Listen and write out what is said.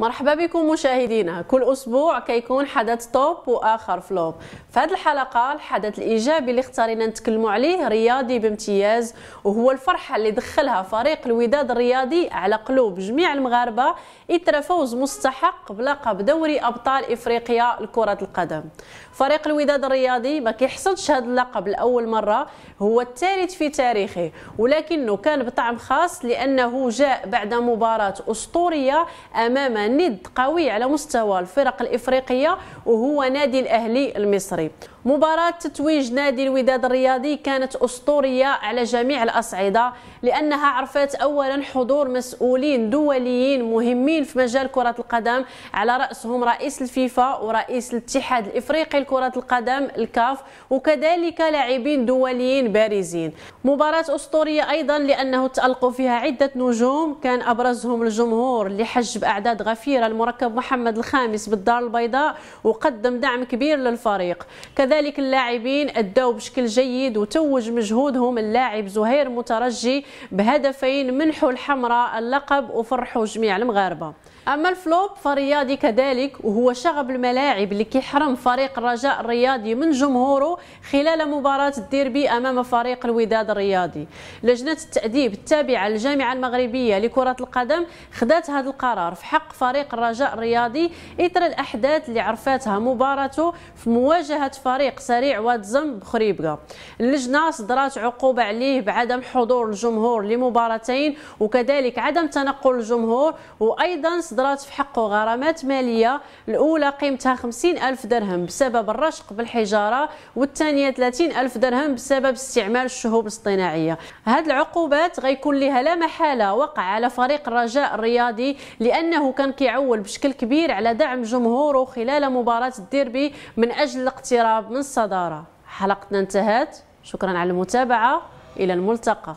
مرحبا بكم مشاهدينا كل اسبوع كيكون حدث توب واخر فلوب في هذه الحلقه الحدث الايجابي اللي اختارينا نتكلموا عليه رياضي بامتياز وهو الفرحه اللي دخلها فريق الوداد الرياضي على قلوب جميع المغاربه اثر فوز مستحق بلقب دوري ابطال افريقيا لكره القدم فريق الوداد الرياضي ما كيحصدش هذا اللقب لاول مره هو الثالث في تاريخه ولكنه كان بطعم خاص لانه جاء بعد مباراه اسطوريه امام ند قوي على مستوى الفرق الافريقيه وهو نادي الاهلي المصري مباراة تتويج نادي الوداد الرياضي كانت أسطورية على جميع الأصعدة لأنها عرفت أولا حضور مسؤولين دوليين مهمين في مجال كرة القدم على رأسهم رئيس الفيفا ورئيس الاتحاد الإفريقي لكرة القدم الكاف وكذلك لاعبين دوليين بارزين مباراة أسطورية أيضا لأنه تألقوا فيها عدة نجوم كان أبرزهم الجمهور اللي حج بأعداد غفيرة المركب محمد الخامس بالدار البيضاء وقدم دعم كبير للفريق كذلك كذلك اللاعبين أداو بشكل جيد وتوج مجهودهم اللاعب زهير مترجي بهدفين منحوا الحمراء اللقب وفرحوا جميع المغاربة اما الفلوب فرياضي كذلك وهو شغب الملاعب اللي كيحرم فريق الرجاء الرياضي من جمهوره خلال مباراه الديربي امام فريق الوداد الرياضي لجنه التاديب التابعه للجامعه المغربيه لكره القدم خدات هذا القرار في حق فريق الرجاء الرياضي اثر الاحداث اللي عرفاتها مباراته في مواجهه فريق سريع واتزم بخريبكا اللجنه صدرات عقوبه عليه بعدم حضور الجمهور لمباراتين وكذلك عدم تنقل الجمهور وايضا صدرات في حقه غرامات مالية الأولى قيمتها 50 ألف درهم بسبب الرشق بالحجارة والثانية 30 ألف درهم بسبب استعمال الشهوب الاصطناعية هاد العقوبات غيكون لها لا محالة وقع على فريق الرجاء الرياضي لأنه كان كيعول بشكل كبير على دعم جمهوره خلال مباراة الديربي من أجل الاقتراب من الصدارة حلقتنا انتهت شكرا على المتابعة إلى الملتقى